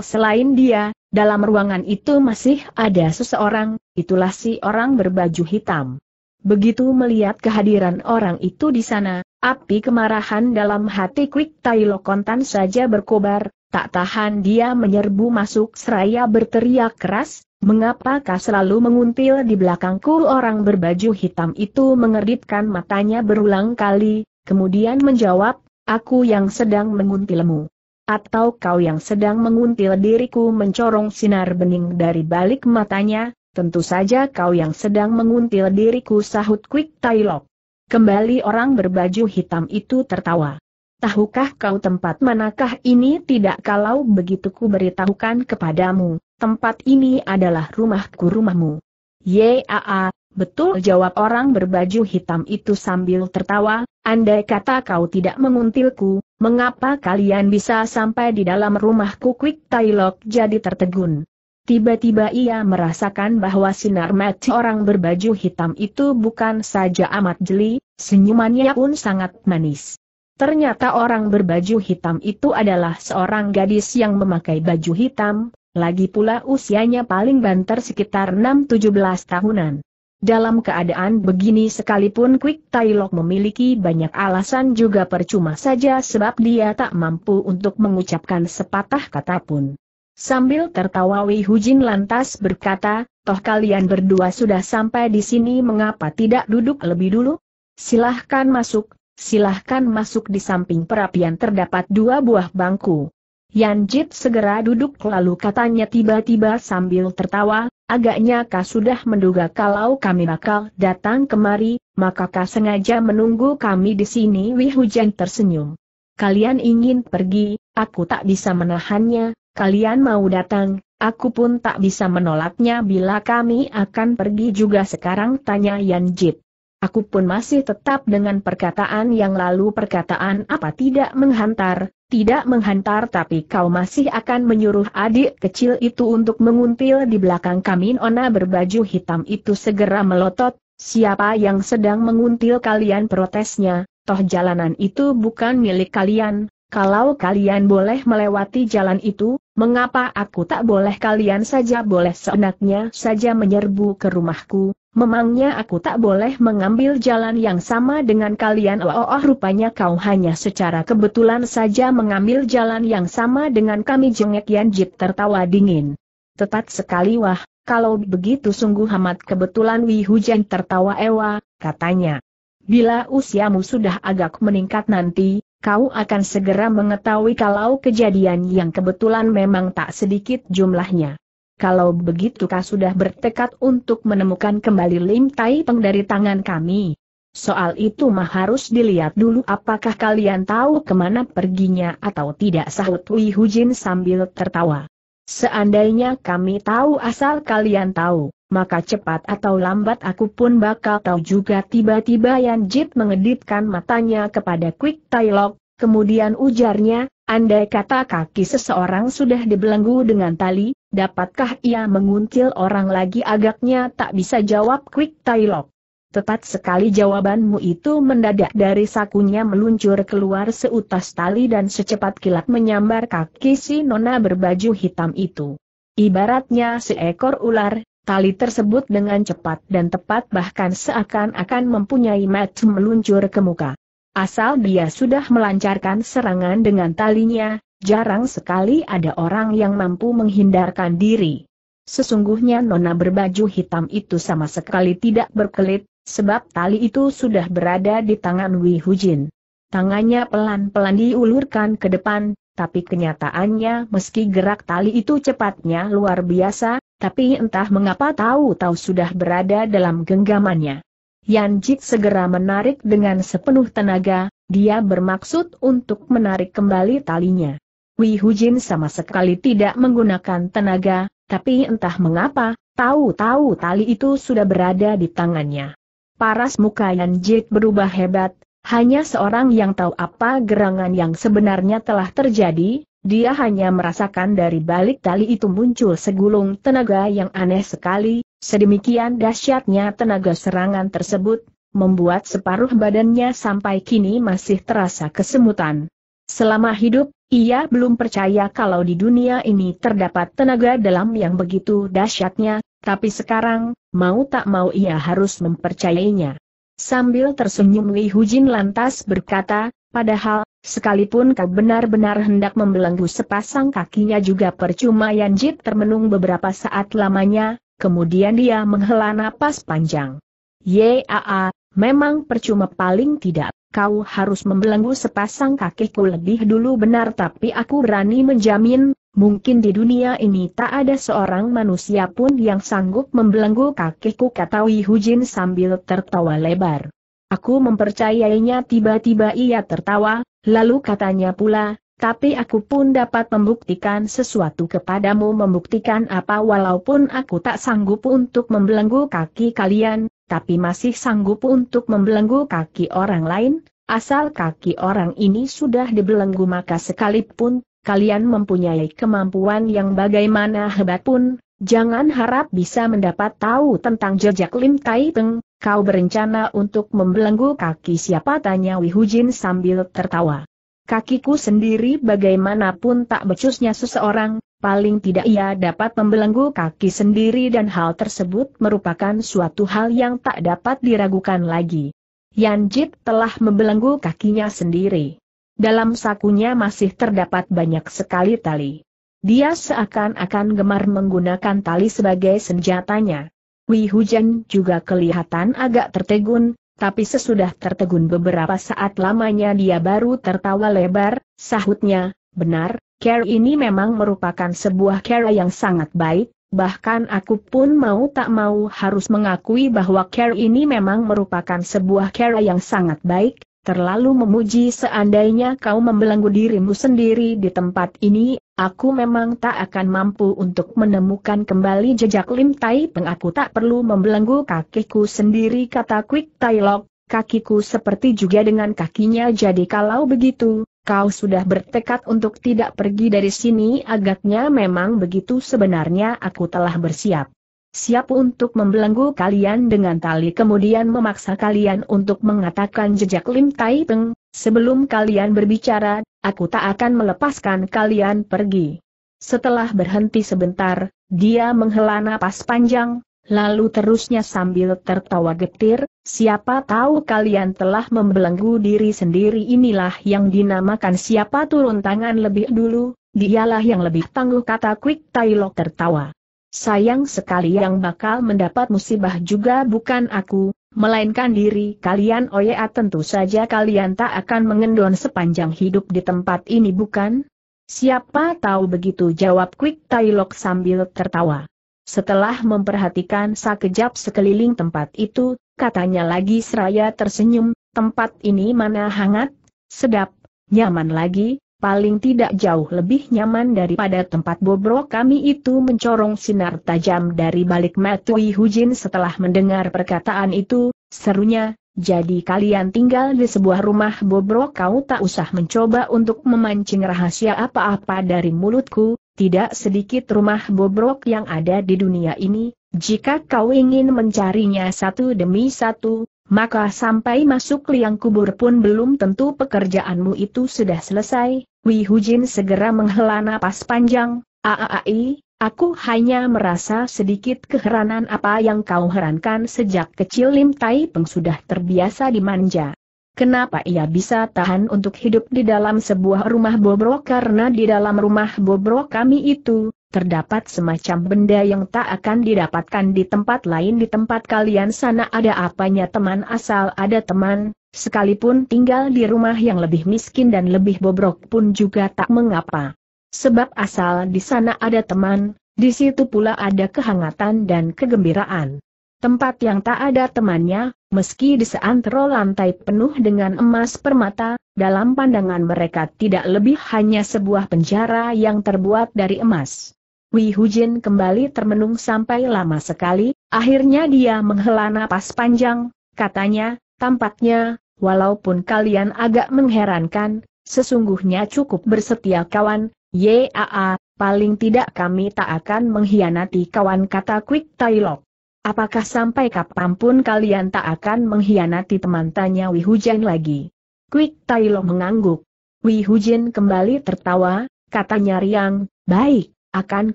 selain dia, dalam ruangan itu masih ada seseorang, itulah si orang berbaju hitam. Begitu melihat kehadiran orang itu di sana, api kemarahan dalam hati Quick Tai kontan saja berkobar, tak tahan dia menyerbu masuk seraya berteriak keras, mengapakah selalu menguntil di belakangku orang berbaju hitam itu mengeritkan matanya berulang kali, kemudian menjawab, aku yang sedang menguntilmu. Atau kau yang sedang menguntil diriku mencorong sinar bening dari balik matanya, tentu saja kau yang sedang menguntil diriku sahut Quick Tailok. Kembali orang berbaju hitam itu tertawa. Tahukah kau tempat manakah ini tidak kalau begitu ku beritahukan kepadamu, tempat ini adalah rumahku rumahmu. Yaa, Betul jawab orang berbaju hitam itu sambil tertawa, andai kata kau tidak menguntilku, mengapa kalian bisa sampai di dalam rumahku Quick Tailok jadi tertegun. Tiba-tiba ia merasakan bahwa sinar mati orang berbaju hitam itu bukan saja amat jeli, senyumannya pun sangat manis. Ternyata orang berbaju hitam itu adalah seorang gadis yang memakai baju hitam, lagi pula usianya paling banter sekitar 6-17 tahunan. Dalam keadaan begini sekalipun Quick Tailok memiliki banyak alasan juga percuma saja sebab dia tak mampu untuk mengucapkan sepatah kata pun. Sambil tertawa Wei Hujin lantas berkata, toh kalian berdua sudah sampai di sini mengapa tidak duduk lebih dulu? Silahkan masuk, silahkan masuk di samping perapian terdapat dua buah bangku. Yan Jit segera duduk lalu katanya tiba-tiba sambil tertawa, agaknya kau sudah menduga kalau kami bakal datang kemari, maka kau sengaja menunggu kami di sini Wei Hujin tersenyum. Kalian ingin pergi, aku tak bisa menahannya, kalian mau datang, aku pun tak bisa menolaknya bila kami akan pergi juga sekarang tanya Yan Jit. Aku pun masih tetap dengan perkataan yang lalu perkataan apa tidak menghantar, tidak menghantar tapi kau masih akan menyuruh adik kecil itu untuk menguntil di belakang kami Ona berbaju hitam itu segera melotot, siapa yang sedang menguntil kalian protesnya, toh jalanan itu bukan milik kalian, kalau kalian boleh melewati jalan itu, Mengapa aku tak boleh kalian saja boleh seenaknya saja menyerbu ke rumahku, memangnya aku tak boleh mengambil jalan yang sama dengan kalian oh, oh, oh rupanya kau hanya secara kebetulan saja mengambil jalan yang sama dengan kami jengek yang Jip tertawa dingin. Tepat sekali wah, kalau begitu sungguh amat kebetulan Wi Hujan tertawa ewa, katanya. Bila usiamu sudah agak meningkat nanti, kau akan segera mengetahui kalau kejadian yang kebetulan memang tak sedikit jumlahnya. Kalau begitu kau sudah bertekad untuk menemukan kembali Lim Tai Peng dari tangan kami. Soal itu mah harus dilihat dulu apakah kalian tahu kemana perginya atau tidak sahut Wi Hujin sambil tertawa. Seandainya kami tahu asal kalian tahu maka cepat atau lambat aku pun bakal tahu juga tiba-tiba Yan Jit mengedipkan matanya kepada Quick Tailok, kemudian ujarnya, andai kata kaki seseorang sudah dibelenggu dengan tali, dapatkah ia menguntil orang lagi agaknya tak bisa jawab Quick Tailok. Tepat sekali jawabanmu itu mendadak dari sakunya meluncur keluar seutas tali dan secepat kilat menyambar kaki si nona berbaju hitam itu. Ibaratnya seekor ular, Tali tersebut dengan cepat dan tepat bahkan seakan-akan mempunyai macam meluncur ke muka. Asal dia sudah melancarkan serangan dengan talinya, jarang sekali ada orang yang mampu menghindarkan diri. Sesungguhnya nona berbaju hitam itu sama sekali tidak berkelit, sebab tali itu sudah berada di tangan Wei Hujin. Tangannya pelan-pelan diulurkan ke depan, tapi kenyataannya meski gerak tali itu cepatnya luar biasa, tapi entah mengapa tahu-tahu sudah berada dalam genggamannya. Yan Jit segera menarik dengan sepenuh tenaga, dia bermaksud untuk menarik kembali talinya. Wei Hujin sama sekali tidak menggunakan tenaga, tapi entah mengapa, tahu-tahu tali itu sudah berada di tangannya. Paras muka Yan Jit berubah hebat, hanya seorang yang tahu apa gerangan yang sebenarnya telah terjadi, dia hanya merasakan dari balik tali itu muncul segulung tenaga yang aneh sekali, sedemikian dahsyatnya tenaga serangan tersebut, membuat separuh badannya sampai kini masih terasa kesemutan. Selama hidup, ia belum percaya kalau di dunia ini terdapat tenaga dalam yang begitu dahsyatnya, tapi sekarang, mau tak mau ia harus mempercayainya. Sambil tersenyum Li Hujin lantas berkata, Padahal, sekalipun kau benar-benar hendak membelenggu sepasang kakinya juga percuma Yanjit termenung beberapa saat lamanya, kemudian dia menghela napas panjang. Yaa, memang percuma paling tidak, kau harus membelenggu sepasang kakiku lebih dulu benar tapi aku berani menjamin, mungkin di dunia ini tak ada seorang manusia pun yang sanggup membelenggu kakiku kata Wihujin sambil tertawa lebar. Aku mempercayainya tiba-tiba ia tertawa, lalu katanya pula, tapi aku pun dapat membuktikan sesuatu kepadamu membuktikan apa walaupun aku tak sanggup untuk membelenggu kaki kalian, tapi masih sanggup untuk membelenggu kaki orang lain, asal kaki orang ini sudah dibelenggu maka sekalipun, kalian mempunyai kemampuan yang bagaimana hebat pun, Jangan harap bisa mendapat tahu tentang jejak Lim Tai Peng, kau berencana untuk membelenggu kaki siapa tanya Wihujin sambil tertawa. Kakiku sendiri bagaimanapun tak becusnya seseorang, paling tidak ia dapat membelenggu kaki sendiri dan hal tersebut merupakan suatu hal yang tak dapat diragukan lagi. Yan Jip telah membelenggu kakinya sendiri. Dalam sakunya masih terdapat banyak sekali tali. Dia seakan-akan gemar menggunakan tali sebagai senjatanya. Wei Hujan juga kelihatan agak tertegun, tapi sesudah tertegun beberapa saat lamanya dia baru tertawa lebar, sahutnya, benar, care ini memang merupakan sebuah care yang sangat baik, bahkan aku pun mau tak mau harus mengakui bahwa care ini memang merupakan sebuah care yang sangat baik, terlalu memuji seandainya kau membelenggu dirimu sendiri di tempat ini, aku memang tak akan mampu untuk menemukan kembali jejak Lim Tai Peng. Aku tak perlu membelenggu kakiku sendiri kata Quick Tai Lok, kakiku seperti juga dengan kakinya jadi kalau begitu, kau sudah bertekad untuk tidak pergi dari sini agaknya memang begitu sebenarnya aku telah bersiap siap untuk membelenggu kalian dengan tali kemudian memaksa kalian untuk mengatakan jejak Lim Tai Peng, sebelum kalian berbicara, aku tak akan melepaskan kalian pergi. Setelah berhenti sebentar, dia menghela napas panjang, lalu terusnya sambil tertawa getir, siapa tahu kalian telah membelenggu diri sendiri inilah yang dinamakan siapa turun tangan lebih dulu, dialah yang lebih tangguh kata Quick Tailok tertawa. Sayang sekali yang bakal mendapat musibah juga bukan aku, melainkan diri kalian Oh tentu saja kalian tak akan mengendon sepanjang hidup di tempat ini bukan? Siapa tahu begitu jawab Quick Tailok sambil tertawa. Setelah memperhatikan sekejap sekeliling tempat itu, katanya lagi seraya tersenyum, tempat ini mana hangat, sedap, nyaman lagi, paling tidak jauh lebih nyaman daripada tempat bobrok kami itu mencorong sinar tajam dari balik Matui Hujin setelah mendengar perkataan itu, serunya, jadi kalian tinggal di sebuah rumah bobrok kau tak usah mencoba untuk memancing rahasia apa-apa dari mulutku, tidak sedikit rumah bobrok yang ada di dunia ini, jika kau ingin mencarinya satu demi satu, maka sampai masuk liang kubur pun belum tentu pekerjaanmu itu sudah selesai. Wei Hujin segera menghela napas panjang. Aaai, aku hanya merasa sedikit keheranan apa yang kau herankan sejak kecil Lim Tai Peng sudah terbiasa dimanja. Kenapa ia bisa tahan untuk hidup di dalam sebuah rumah bobrok karena di dalam rumah bobrok kami itu, terdapat semacam benda yang tak akan didapatkan di tempat lain di tempat kalian sana ada apanya teman asal ada teman, sekalipun tinggal di rumah yang lebih miskin dan lebih bobrok pun juga tak mengapa. Sebab asal di sana ada teman, di situ pula ada kehangatan dan kegembiraan. Tempat yang tak ada temannya, meski di seantero lantai penuh dengan emas permata, dalam pandangan mereka tidak lebih hanya sebuah penjara yang terbuat dari emas. Wei Hujin kembali termenung sampai lama sekali, akhirnya dia menghela napas panjang, katanya, tampaknya, walaupun kalian agak mengherankan, sesungguhnya cukup bersetia kawan, yaa, paling tidak kami tak akan mengkhianati kawan kata Quick Tailok. Apakah sampai kapanpun kalian tak akan mengkhianati teman tanya Wei Hujin lagi? Quick Tailo mengangguk. Wei Hujin kembali tertawa, katanya riang, baik, akan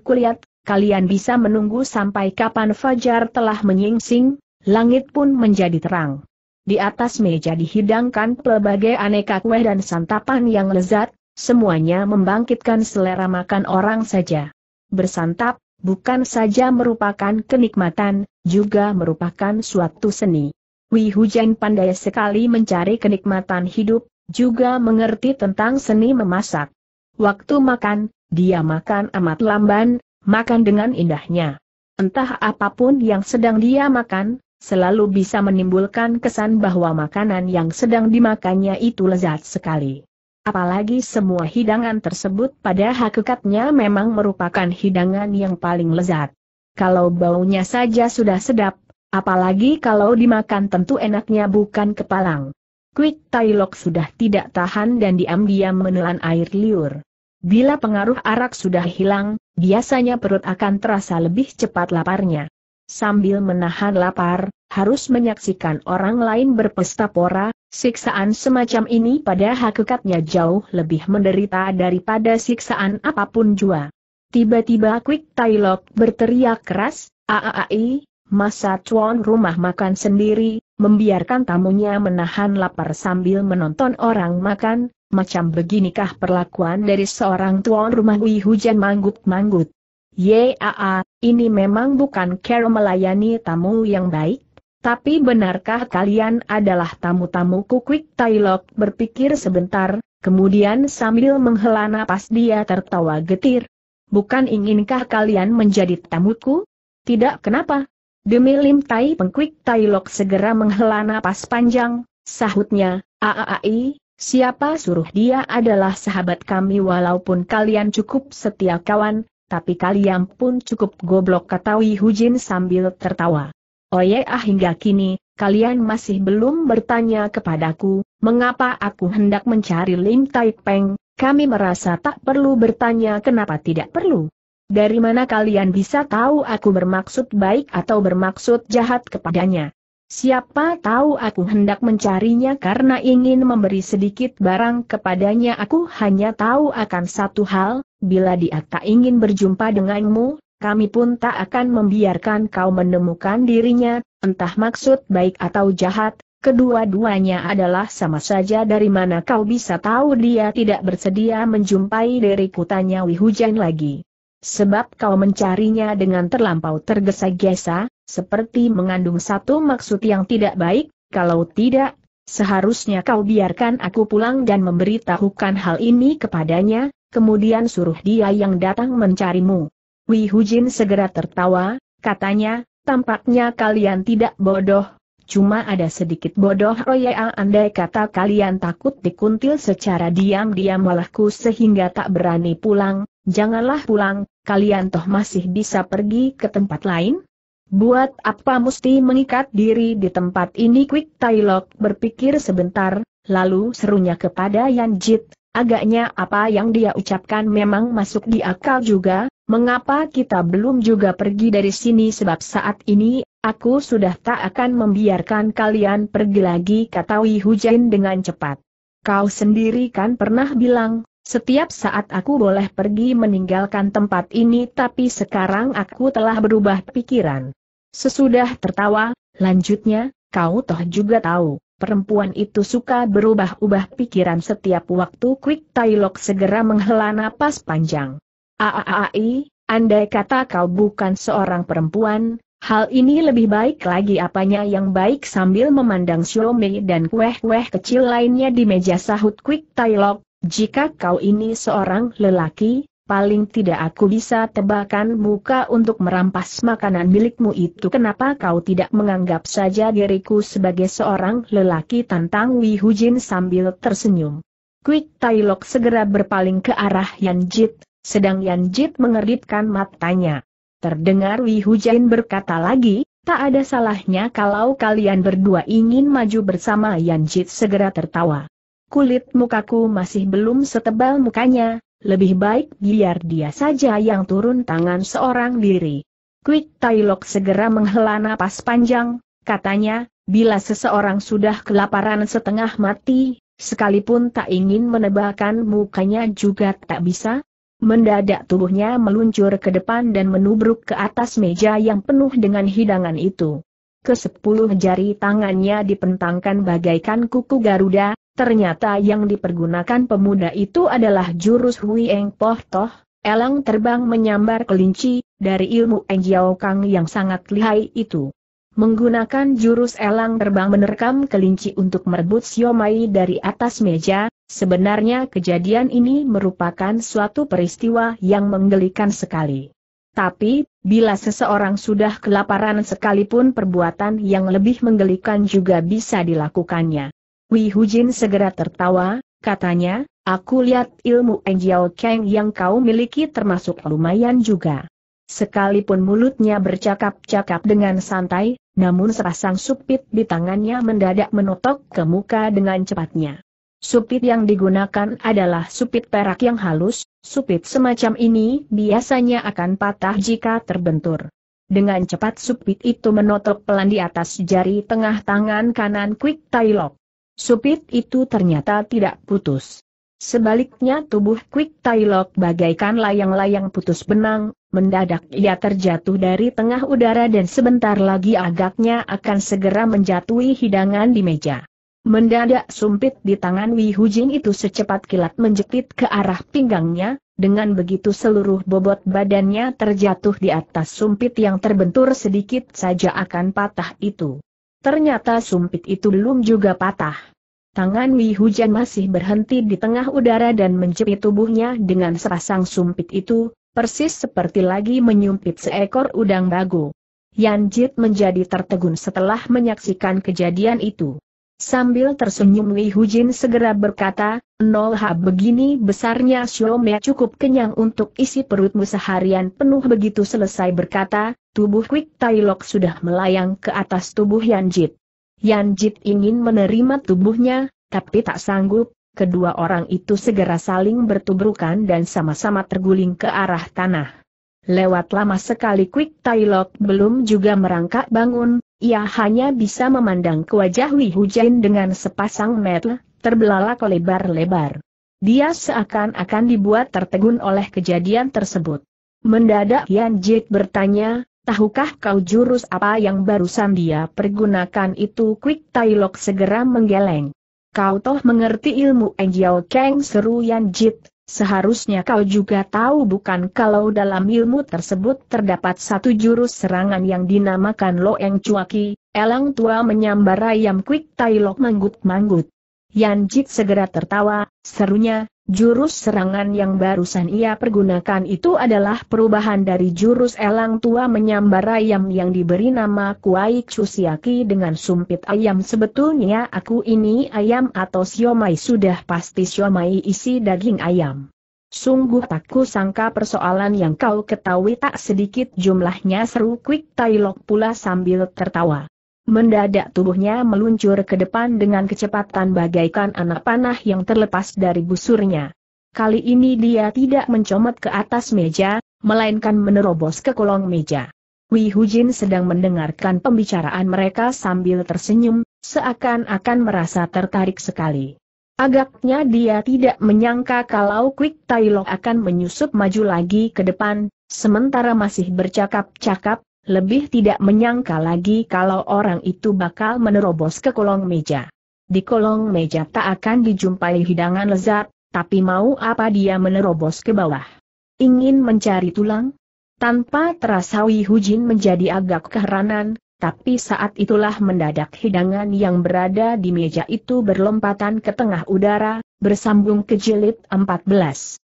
kulihat, kalian bisa menunggu sampai kapan fajar telah menyingsing, langit pun menjadi terang. Di atas meja dihidangkan pelbagai aneka kue dan santapan yang lezat, semuanya membangkitkan selera makan orang saja. Bersantap, bukan saja merupakan kenikmatan, juga merupakan suatu seni. Wi Hujan pandai sekali mencari kenikmatan hidup, juga mengerti tentang seni memasak. Waktu makan, dia makan amat lamban, makan dengan indahnya. Entah apapun yang sedang dia makan, selalu bisa menimbulkan kesan bahwa makanan yang sedang dimakannya itu lezat sekali. Apalagi semua hidangan tersebut pada hakikatnya memang merupakan hidangan yang paling lezat. Kalau baunya saja sudah sedap, apalagi kalau dimakan tentu enaknya bukan kepalang. Quick Tailok sudah tidak tahan dan diam-diam menelan air liur. Bila pengaruh arak sudah hilang, biasanya perut akan terasa lebih cepat laparnya. Sambil menahan lapar, harus menyaksikan orang lain berpesta pora, siksaan semacam ini pada hakikatnya jauh lebih menderita daripada siksaan apapun jua. Tiba-tiba Quick Tailok berteriak keras, Aaai, masa tuan rumah makan sendiri, membiarkan tamunya menahan lapar sambil menonton orang makan, macam beginikah perlakuan dari seorang tuan rumah Wi Hujan manggut-manggut. Yaa, ini memang bukan cara melayani tamu yang baik, tapi benarkah kalian adalah tamu-tamu Quick Tailok berpikir sebentar, kemudian sambil menghela napas dia tertawa getir. Bukan inginkah kalian menjadi tamuku? Tidak kenapa. Demi Lim Tai Pengkwik Tailok segera menghela napas panjang, sahutnya, aaai, Siapa suruh dia adalah sahabat kami walaupun kalian cukup setia kawan, tapi kalian pun cukup goblok Hu Hujin sambil tertawa. Oye oh ya, ah hingga kini, kalian masih belum bertanya kepadaku, mengapa aku hendak mencari Lim Tai Peng, kami merasa tak perlu bertanya kenapa tidak perlu. Dari mana kalian bisa tahu aku bermaksud baik atau bermaksud jahat kepadanya? Siapa tahu aku hendak mencarinya karena ingin memberi sedikit barang kepadanya aku hanya tahu akan satu hal, bila dia tak ingin berjumpa denganmu, kami pun tak akan membiarkan kau menemukan dirinya, entah maksud baik atau jahat, kedua-duanya adalah sama saja dari mana kau bisa tahu dia tidak bersedia menjumpai diriku tanya Wihujan lagi. Sebab kau mencarinya dengan terlampau tergesa-gesa, seperti mengandung satu maksud yang tidak baik, kalau tidak, seharusnya kau biarkan aku pulang dan memberitahukan hal ini kepadanya, kemudian suruh dia yang datang mencarimu. Wi Hujin segera tertawa, katanya, tampaknya kalian tidak bodoh, cuma ada sedikit bodoh roya oh andai kata kalian takut dikuntil secara diam-diam walahku sehingga tak berani pulang, janganlah pulang, kalian toh masih bisa pergi ke tempat lain? Buat apa mesti mengikat diri di tempat ini? Quick Tailok berpikir sebentar, lalu serunya kepada Yan Jit, agaknya apa yang dia ucapkan memang masuk di akal juga, mengapa kita belum juga pergi dari sini sebab saat ini, aku sudah tak akan membiarkan kalian pergi lagi kata Wi Hujan dengan cepat. Kau sendiri kan pernah bilang, setiap saat aku boleh pergi meninggalkan tempat ini tapi sekarang aku telah berubah pikiran. Sesudah tertawa, lanjutnya, kau toh juga tahu, perempuan itu suka berubah-ubah pikiran setiap waktu Quick Tailok segera menghela napas panjang. Aaai, andai kata kau bukan seorang perempuan, Hal ini lebih baik lagi apanya yang baik sambil memandang Xiaomi dan kueh-kueh kecil lainnya di meja sahut Quick Tailok, jika kau ini seorang lelaki, paling tidak aku bisa tebakan muka untuk merampas makanan milikmu itu. Kenapa kau tidak menganggap saja diriku sebagai seorang lelaki tantang Wi Hujin sambil tersenyum. Quick Tailok segera berpaling ke arah Yan Jit, sedang Yan Jit mengeritkan matanya. Terdengar Wi Hujin berkata lagi, tak ada salahnya kalau kalian berdua ingin maju bersama Yan Jit segera tertawa. Kulit mukaku masih belum setebal mukanya, lebih baik biar dia saja yang turun tangan seorang diri. Quick Tailok segera menghela napas panjang, katanya, bila seseorang sudah kelaparan setengah mati, sekalipun tak ingin menebalkan mukanya juga tak bisa. Mendadak tubuhnya meluncur ke depan dan menubruk ke atas meja yang penuh dengan hidangan itu. Kesepuluh jari tangannya dipentangkan bagaikan kuku Garuda, Ternyata yang dipergunakan pemuda itu adalah jurus Hui Eng Poh Toh, elang terbang menyambar kelinci, dari ilmu Eng Jiao Kang yang sangat lihai itu. Menggunakan jurus elang terbang menerkam kelinci untuk merebut siomai dari atas meja, sebenarnya kejadian ini merupakan suatu peristiwa yang menggelikan sekali. Tapi, bila seseorang sudah kelaparan sekalipun perbuatan yang lebih menggelikan juga bisa dilakukannya. Wei Hujin segera tertawa, katanya, aku lihat ilmu Angel Kang yang kau miliki termasuk lumayan juga. Sekalipun mulutnya bercakap-cakap dengan santai, namun serasang supit di tangannya mendadak menotok ke muka dengan cepatnya. Supit yang digunakan adalah supit perak yang halus, supit semacam ini biasanya akan patah jika terbentur. Dengan cepat supit itu menotok pelan di atas jari tengah tangan kanan Quick Tailok. Supit itu ternyata tidak putus. Sebaliknya tubuh Quick Tailok bagaikan layang-layang putus benang, mendadak ia terjatuh dari tengah udara dan sebentar lagi agaknya akan segera menjatuhi hidangan di meja. Mendadak sumpit di tangan Wi Hujin itu secepat kilat menjepit ke arah pinggangnya, dengan begitu seluruh bobot badannya terjatuh di atas sumpit yang terbentur sedikit saja akan patah itu. Ternyata sumpit itu belum juga patah. Tangan Wi Hujan masih berhenti di tengah udara dan menjepit tubuhnya dengan serasang sumpit itu, persis seperti lagi menyumpit seekor udang bago. Yan Jit menjadi tertegun setelah menyaksikan kejadian itu. Sambil tersenyum Wi Hujin segera berkata, Nol ha begini besarnya Xiaomia cukup kenyang untuk isi perutmu seharian penuh begitu selesai berkata, tubuh Quick Tai Lok sudah melayang ke atas tubuh Yan Jit. Yan Jit ingin menerima tubuhnya, tapi tak sanggup, kedua orang itu segera saling bertubrukan dan sama-sama terguling ke arah tanah. Lewat lama sekali Quick Tailok belum juga merangkak bangun, ia hanya bisa memandang ke wajah Wi dengan sepasang mata, terbelalak lebar-lebar. Dia seakan-akan dibuat tertegun oleh kejadian tersebut. Mendadak Yan Jit bertanya, Tahukah kau jurus apa yang barusan dia pergunakan itu? Quick Tai Lok segera menggeleng. Kau toh mengerti ilmu Enjiao Kang seru Yan Jit, seharusnya kau juga tahu bukan kalau dalam ilmu tersebut terdapat satu jurus serangan yang dinamakan Loeng Ki. Elang Tua menyambar ayam Quick Tai Lok manggut-manggut. Yan Jit segera tertawa, serunya, jurus serangan yang barusan ia pergunakan itu adalah perubahan dari jurus elang tua menyambar ayam yang diberi nama Kuai Chusiaki dengan sumpit ayam sebetulnya aku ini ayam atau siomai sudah pasti siomai isi daging ayam. Sungguh tak sangka persoalan yang kau ketahui tak sedikit jumlahnya seru Quick Tailok pula sambil tertawa. Mendadak tubuhnya meluncur ke depan dengan kecepatan bagaikan anak panah yang terlepas dari busurnya. Kali ini dia tidak mencomot ke atas meja, melainkan menerobos ke kolong meja. Wei Hujin sedang mendengarkan pembicaraan mereka sambil tersenyum, seakan-akan merasa tertarik sekali. Agaknya dia tidak menyangka kalau Quick Tai Lok akan menyusup maju lagi ke depan, sementara masih bercakap-cakap, lebih tidak menyangka lagi kalau orang itu bakal menerobos ke kolong meja. Di kolong meja tak akan dijumpai hidangan lezat, tapi mau apa dia menerobos ke bawah? Ingin mencari tulang? Tanpa terasa Wi Hujin menjadi agak keheranan, tapi saat itulah mendadak hidangan yang berada di meja itu berlompatan ke tengah udara, bersambung ke jilid 14.